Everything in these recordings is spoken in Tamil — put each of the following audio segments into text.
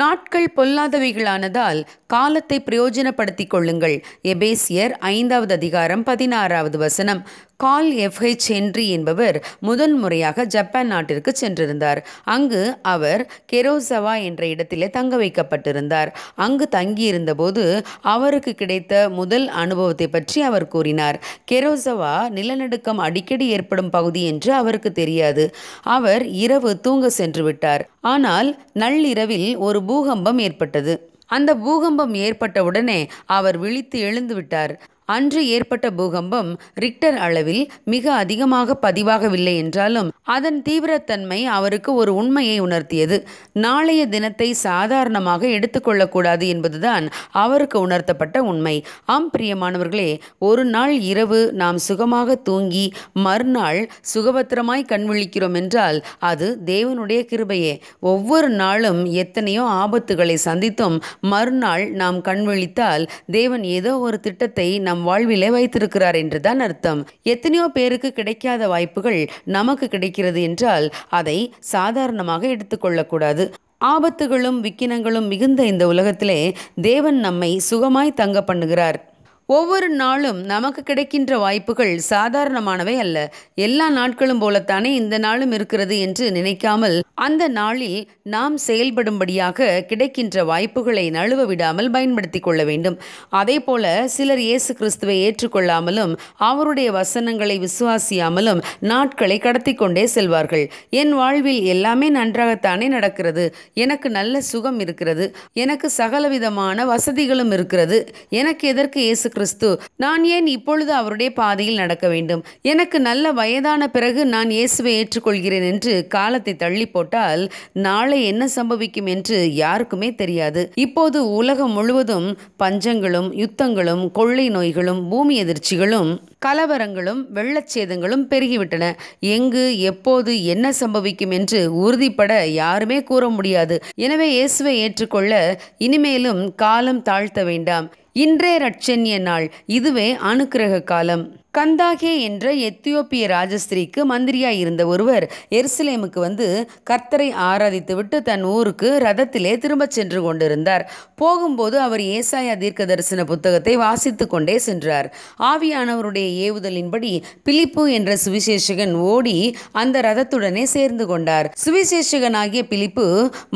நாட்கள் பொல்லாதவைகளானதால் காலத்தை பிரயோஜனப்படுத்திக் கொள்ளுங்கள் எபேசியர் ஐந்தாவது அதிகாரம் பதினாறாவது வசனம் கால் எஃப்ஹெச் ஹென்றி என்பவர் முதல் முறையாக ஜப்பான் நாட்டிற்கு சென்றிருந்தார் அங்கு அவர் கெரோசவா என்ற இடத்திலே தங்க வைக்கப்பட்டிருந்தார் அங்கு தங்கியிருந்தபோது அவருக்கு கிடைத்த முதல் அனுபவத்தை பற்றி அவர் கூறினார் கெரோசவா நிலநடுக்கம் அடிக்கடி ஏற்படும் பகுதி என்று அவருக்கு தெரியாது அவர் இரவு தூங்க சென்று விட்டார் ஆனால் நள்ளிரவில் ஒரு பூகம்பம் ஏற்பட்டது அந்த பூகம்பம் ஏற்பட்டவுடனே அவர் விழித்து எழுந்து விட்டார் அன்று ஏற்பட்ட பூகம்பம் ரிக்டர் அளவில் மிக அதிகமாக பதிவாகவில்லை என்றாலும் அதன் தீவிரத்தன்மை அவருக்கு ஒரு உண்மையை உணர்த்தியது நாளைய தினத்தை சாதாரணமாக எடுத்துக்கொள்ளக்கூடாது என்பதுதான் அவருக்கு உணர்த்தப்பட்ட உண்மை ஆம் பிரியமானவர்களே ஒரு நாள் இரவு நாம் சுகமாக தூங்கி மறுநாள் சுகபத்திரமாய் கண்விழிக்கிறோம் என்றால் அது தேவனுடைய கிருபையே ஒவ்வொரு நாளும் எத்தனையோ ஆபத்துகளை சந்தித்தும் மறுநாள் நாம் கண்விழித்தால் தேவன் ஏதோ ஒரு திட்டத்தை நம் வாழ்விலே வைத்திருக்கிறார் என்றுதான் அர்த்தம் எத்தனையோ பேருக்கு கிடைக்காத வாய்ப்புகள் நமக்கு கிடைக்கிறது என்றால் அதை சாதாரணமாக எடுத்துக்கொள்ளக்கூடாது ஆபத்துகளும் விக்கினங்களும் மிகுந்த இந்த உலகத்திலே தேவன் நம்மை சுகமாய் தங்க பண்ணுகிறார் ஒவ்வொரு நாளும் நமக்கு கிடைக்கின்ற வாய்ப்புகள் சாதாரணமானவை அல்ல எல்லா நாட்களும் போலத்தானே இந்த நாளும் இருக்கிறது என்று நினைக்காமல் அந்த நாளில் நாம் செயல்படும்படியாக கிடைக்கின்ற வாய்ப்புகளை நழுவ விடாமல் பயன்படுத்தி கொள்ள வேண்டும் அதே போல சிலர் இயேசு கிறிஸ்துவை ஏற்றுக்கொள்ளாமலும் அவருடைய வசனங்களை விசுவாசியாமலும் நாட்களை கடத்தி கொண்டே செல்வார்கள் என் வாழ்வில் எல்லாமே நன்றாகத்தானே நடக்கிறது எனக்கு நல்ல சுகம் இருக்கிறது எனக்கு சகலவிதமான வசதிகளும் இருக்கிறது எனக்கு எதற்கு இயேசு கிறிஸ்து நான் ஏன் இப்பொழுது அவருடைய பாதையில் நடக்க வேண்டும் எனக்கு நல்ல வயதான பிறகு நான் இயேசுவை ஏற்றுக்கொள்கிறேன் என்று காலத்தை தள்ளி போட்டால் நாளை என்ன சம்பவிக்கும் என்று யாருக்குமே தெரியாது இப்போது உலகம் முழுவதும் பஞ்சங்களும் யுத்தங்களும் கொள்ளை நோய்களும் பூமி எதிர்ச்சிகளும் கலவரங்களும் வெள்ளச்சேதங்களும் பெருகிவிட்டன எங்கு எப்போது என்ன சம்பவிக்கும் என்று உறுதிப்பட யாருமே கூற முடியாது எனவே இயேசுவை ஏற்றுக்கொள்ள இனிமேலும் காலம் தாழ்த்த வேண்டாம் இன்றே ரட்சன்ய நாள் இதுவே அனுக்கிரக காலம் கந்தாகே என்ற எத்தியோப்பிய ராஜஸ்திரீக்கு மந்திரியாக இருந்த ஒருவர் எருசலேமுக்கு வந்து கர்த்தரை ஆராதித்துவிட்டு தன் ஊருக்கு ரதத்திலே திரும்பச் சென்று கொண்டிருந்தார் போகும்போது அவர் ஏசாயா தீர்க்க தரிசன புத்தகத்தை வாசித்து கொண்டே சென்றார் ஆவியானவருடைய ஏவுதலின்படி பிலிப்பு என்ற சுவிசேஷகன் ஓடி அந்த ரதத்துடனே சேர்ந்து கொண்டார் சுவிசேஷகனாகிய பிலிப்பு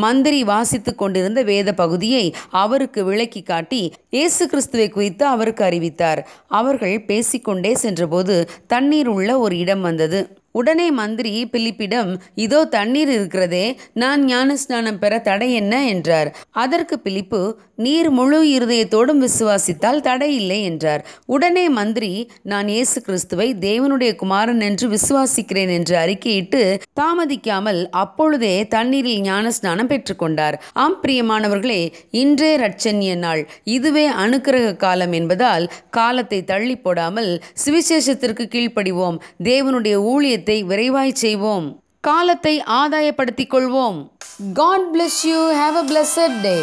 மந்திரி வாசித்து கொண்டிருந்த வேத பகுதியை அவருக்கு விளக்கி காட்டி இயேசு கிறிஸ்துவை குறித்து அவருக்கு அறிவித்தார் அவர்கள் பேசிக்கொண்டே சென்றபோது தண்ணீர் உள்ள ஒரு இடம் வந்தது உடனே மந்திரி பிலிப்பிடம் இதோ தண்ணீர் இருக்கிறதே நான் ஞானஸ்நானம் பெற தடை என்ன என்றார் அதற்கு பிலிப்பு நீர் முழு இருதயத்தோடும் விசுவாசித்தால் தடை இல்லை என்றார் உடனே மந்திரி நான் இயேசு கிறிஸ்துவை தேவனுடைய குமாரன் என்று விசுவாசிக்கிறேன் என்று அறிக்கையிட்டு தாமதிக்காமல் அப்பொழுதே தண்ணீரில் ஞானஸ்நானம் பெற்றுக்கொண்டார் ஆம் பிரியமானவர்களே இன்றே ரட்சன்ய நாள் இதுவே அணுக்கிரக காலம் என்பதால் காலத்தை தள்ளி போடாமல் சுவிசேஷத்திற்கு கீழ்ப்படிவோம் தேவனுடைய ஊழியத்தை காரியத்தை விரைவாய் செய்வோம் காலத்தை ஆதாயப்படுத்திக் கொள்வோம் God bless you have a blessed day